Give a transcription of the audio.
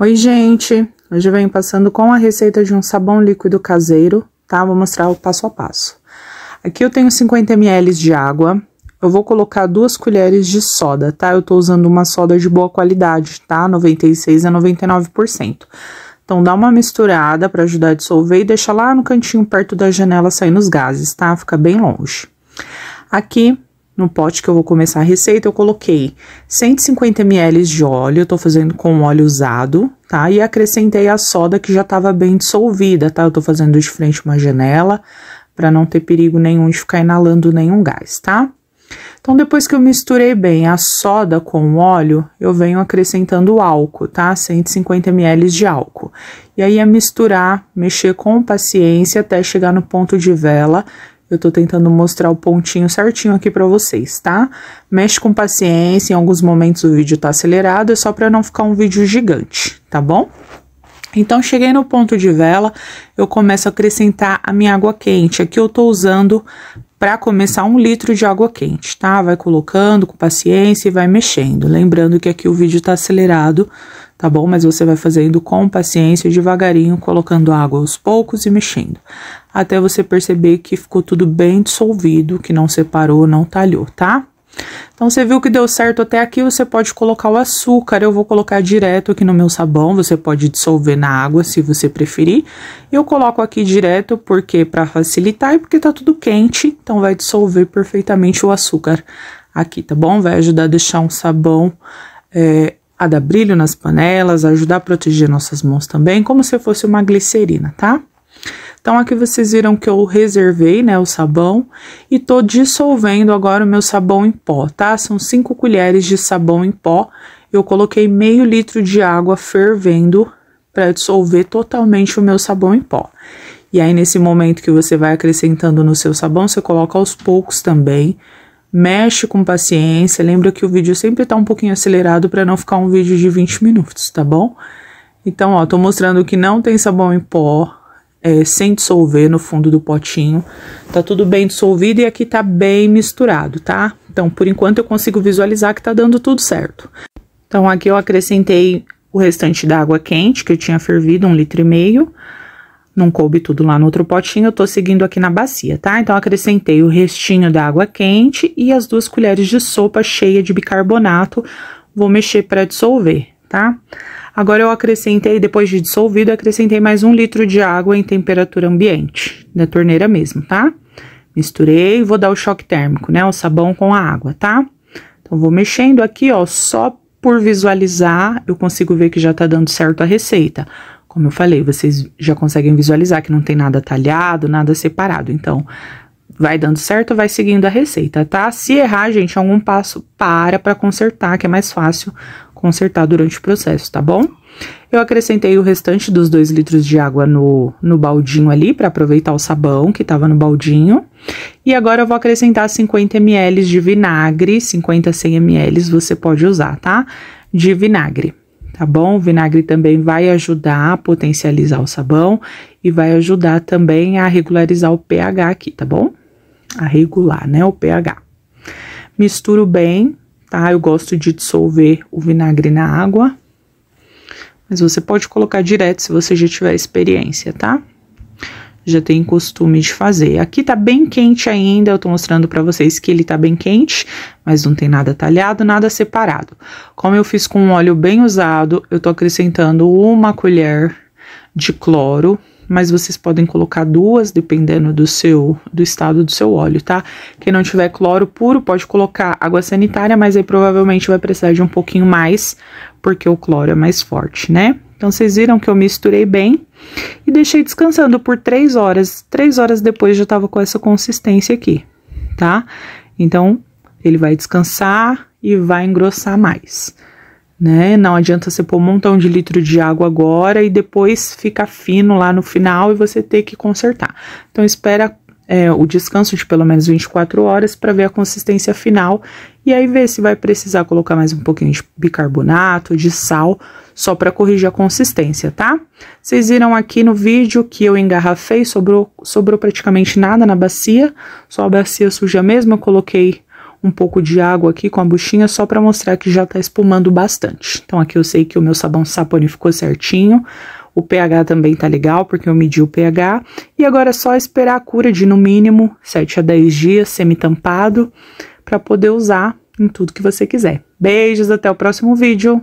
Oi, gente! Hoje eu venho passando com a receita de um sabão líquido caseiro, tá? Vou mostrar o passo a passo. Aqui eu tenho 50 ml de água, eu vou colocar duas colheres de soda, tá? Eu tô usando uma soda de boa qualidade, tá? 96 a 99%. Então, dá uma misturada para ajudar a dissolver e deixa lá no cantinho perto da janela saindo os gases, tá? Fica bem longe. Aqui no pote que eu vou começar a receita, eu coloquei 150 ml de óleo, eu tô fazendo com óleo usado, tá? E acrescentei a soda que já tava bem dissolvida, tá? Eu tô fazendo de frente uma janela, para não ter perigo nenhum de ficar inalando nenhum gás, tá? Então, depois que eu misturei bem a soda com o óleo, eu venho acrescentando álcool, tá? 150 ml de álcool. E aí é misturar, mexer com paciência até chegar no ponto de vela, eu tô tentando mostrar o pontinho certinho aqui pra vocês, tá? Mexe com paciência, em alguns momentos o vídeo tá acelerado, é só pra não ficar um vídeo gigante, tá bom? Então, cheguei no ponto de vela, eu começo a acrescentar a minha água quente. Aqui eu tô usando para começar um litro de água quente, tá? Vai colocando com paciência e vai mexendo. Lembrando que aqui o vídeo está acelerado, tá bom? Mas você vai fazendo com paciência, devagarinho, colocando água aos poucos e mexendo. Até você perceber que ficou tudo bem dissolvido, que não separou, não talhou, tá? Então, você viu que deu certo até aqui, você pode colocar o açúcar. Eu vou colocar direto aqui no meu sabão, você pode dissolver na água se você preferir. Eu coloco aqui direto porque para facilitar e porque tá tudo quente, então vai dissolver perfeitamente o açúcar aqui, tá bom? Vai ajudar a deixar um sabão é, a dar brilho nas panelas, ajudar a proteger nossas mãos também, como se fosse uma glicerina, tá? Então, aqui vocês viram que eu reservei, né, o sabão e tô dissolvendo agora o meu sabão em pó, tá? São 5 colheres de sabão em pó. Eu coloquei meio litro de água fervendo para dissolver totalmente o meu sabão em pó. E aí, nesse momento que você vai acrescentando no seu sabão, você coloca aos poucos também. Mexe com paciência. Lembra que o vídeo sempre tá um pouquinho acelerado para não ficar um vídeo de 20 minutos, tá bom? Então, ó, tô mostrando que não tem sabão em pó é, sem dissolver no fundo do potinho. Tá tudo bem dissolvido e aqui tá bem misturado, tá? Então, por enquanto eu consigo visualizar que tá dando tudo certo. Então, aqui eu acrescentei o restante da água quente, que eu tinha fervido, um litro e meio. Não coube tudo lá no outro potinho, eu tô seguindo aqui na bacia, tá? Então, acrescentei o restinho da água quente e as duas colheres de sopa cheia de bicarbonato. Vou mexer para dissolver, tá? Tá? Agora eu acrescentei, depois de dissolvido, acrescentei mais um litro de água em temperatura ambiente, na torneira mesmo, tá? Misturei e vou dar o choque térmico, né? O sabão com a água, tá? Então, vou mexendo aqui, ó, só por visualizar, eu consigo ver que já tá dando certo a receita. Como eu falei, vocês já conseguem visualizar que não tem nada talhado, nada separado. Então, vai dando certo, vai seguindo a receita, tá? Se errar, gente, algum passo para para consertar, que é mais fácil consertar durante o processo, tá bom? Eu acrescentei o restante dos 2 litros de água no, no baldinho ali, para aproveitar o sabão que estava no baldinho. E agora eu vou acrescentar 50 ml de vinagre, 50 a 100 ml você pode usar, tá? De vinagre, tá bom? O vinagre também vai ajudar a potencializar o sabão e vai ajudar também a regularizar o pH aqui, tá bom? A regular, né, o pH. Misturo bem tá? Eu gosto de dissolver o vinagre na água, mas você pode colocar direto se você já tiver experiência, tá? Já tem costume de fazer. Aqui tá bem quente ainda, eu tô mostrando para vocês que ele tá bem quente, mas não tem nada talhado, nada separado. Como eu fiz com um óleo bem usado, eu tô acrescentando uma colher de cloro mas vocês podem colocar duas, dependendo do seu do estado do seu óleo, tá? Quem não tiver cloro puro pode colocar água sanitária, mas aí provavelmente vai precisar de um pouquinho mais, porque o cloro é mais forte, né? Então, vocês viram que eu misturei bem e deixei descansando por três horas. Três horas depois já tava com essa consistência aqui, tá? Então, ele vai descansar e vai engrossar mais né? Não adianta você pôr um montão de litro de água agora e depois fica fino lá no final e você ter que consertar. Então espera é, o descanso de pelo menos 24 horas para ver a consistência final e aí ver se vai precisar colocar mais um pouquinho de bicarbonato, de sal, só para corrigir a consistência, tá? Vocês viram aqui no vídeo que eu engarrafei, sobrou, sobrou praticamente nada na bacia, só a bacia suja mesmo, eu coloquei um pouco de água aqui com a buchinha só para mostrar que já está espumando bastante. Então aqui eu sei que o meu sabão sapone ficou certinho, o pH também tá legal, porque eu medi o pH. E agora é só esperar a cura de no mínimo 7 a 10 dias, semi-tampado, para poder usar em tudo que você quiser. Beijos, até o próximo vídeo!